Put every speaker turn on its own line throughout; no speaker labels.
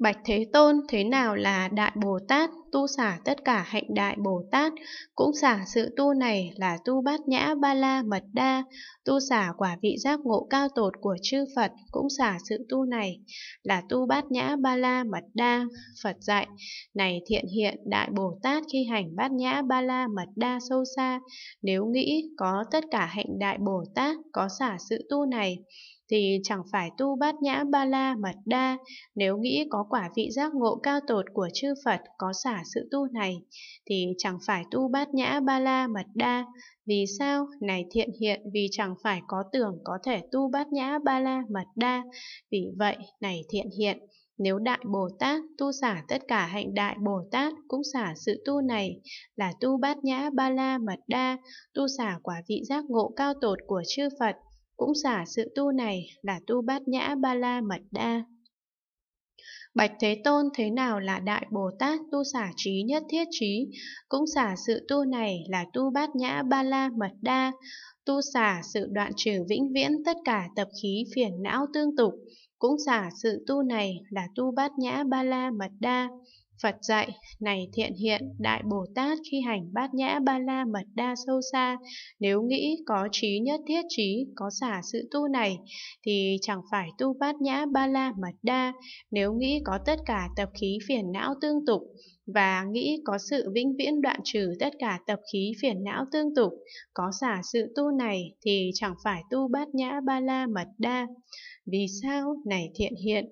Bạch Thế Tôn thế nào là Đại Bồ Tát, tu xả tất cả hạnh Đại Bồ Tát, cũng xả sự tu này là tu bát nhã ba la mật đa, tu xả quả vị giác ngộ cao tột của chư Phật, cũng xả sự tu này là tu bát nhã ba la mật đa, Phật dạy, này thiện hiện Đại Bồ Tát khi hành bát nhã ba la mật đa sâu xa, nếu nghĩ có tất cả hạnh Đại Bồ Tát, có xả sự tu này, thì chẳng phải tu bát nhã ba la mật đa, nếu nghĩ có quả vị giác ngộ cao tột của chư Phật có xả sự tu này, thì chẳng phải tu bát nhã ba la mật đa, vì sao? Này thiện hiện vì chẳng phải có tưởng có thể tu bát nhã ba la mật đa, vì vậy, này thiện hiện, nếu Đại Bồ Tát tu xả tất cả hạnh Đại Bồ Tát cũng xả sự tu này là tu bát nhã ba la mật đa, tu xả quả vị giác ngộ cao tột của chư Phật cũng giả sự tu này là tu bát nhã ba la mật đa. Bạch Thế Tôn thế nào là Đại Bồ Tát tu xả trí nhất thiết trí, cũng xả sự tu này là tu bát nhã ba la mật đa, tu xả sự đoạn trừ vĩnh viễn tất cả tập khí phiền não tương tục, cũng xả sự tu này là tu bát nhã ba la mật đa, Phật dạy, này thiện hiện, Đại Bồ Tát khi hành bát nhã ba la mật đa sâu xa, nếu nghĩ có trí nhất thiết trí, có xả sự tu này, thì chẳng phải tu bát nhã ba la mật đa, nếu nghĩ có tất cả tập khí phiền não tương tục, và nghĩ có sự vĩnh viễn đoạn trừ tất cả tập khí phiền não tương tục, có xả sự tu này thì chẳng phải tu bát nhã ba la mật đa. Vì sao? Này thiện hiện,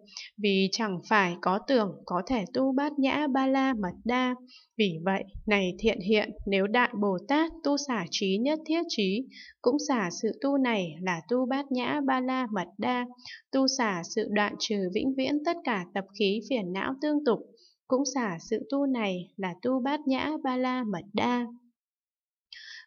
vì chẳng phải có tưởng có thể tu bát nhã ba la mật đa. Vì vậy, này thiện hiện, nếu Đại Bồ Tát tu xả trí nhất thiết trí, cũng xả sự tu này là tu bát nhã ba la mật đa, tu xả sự đoạn trừ vĩnh viễn tất cả tập khí phiền não tương tục cũng xả sự tu này là tu bát nhã ba la mật đa.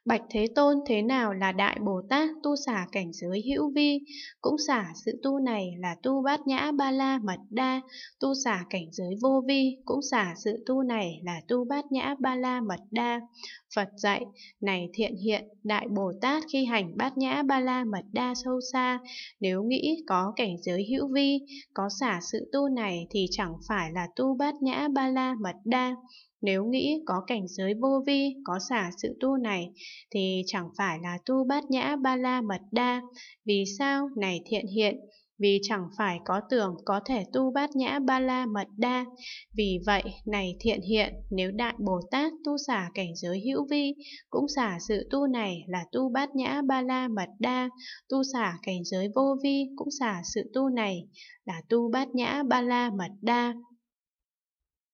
Bạch Thế Tôn thế nào là Đại Bồ Tát tu xả cảnh giới hữu vi, cũng xả sự tu này là tu bát nhã ba la mật đa, tu xả cảnh giới vô vi, cũng xả sự tu này là tu bát nhã ba la mật đa. Phật dạy, này thiện hiện, Đại Bồ Tát khi hành bát nhã ba la mật đa sâu xa, nếu nghĩ có cảnh giới hữu vi, có xả sự tu này thì chẳng phải là tu bát nhã ba la mật đa, nếu nghĩ có cảnh giới vô vi, có xả sự tu này, thì chẳng phải là tu bát nhã ba la mật đa. Vì sao này thiện hiện? Vì chẳng phải có tưởng có thể tu bát nhã ba la mật đa. Vì vậy, này thiện hiện, nếu Đại Bồ Tát tu xả cảnh giới hữu vi, cũng xả sự tu này là tu bát nhã ba la mật đa. Tu xả cảnh giới vô vi, cũng xả sự tu này là tu bát nhã ba la mật đa.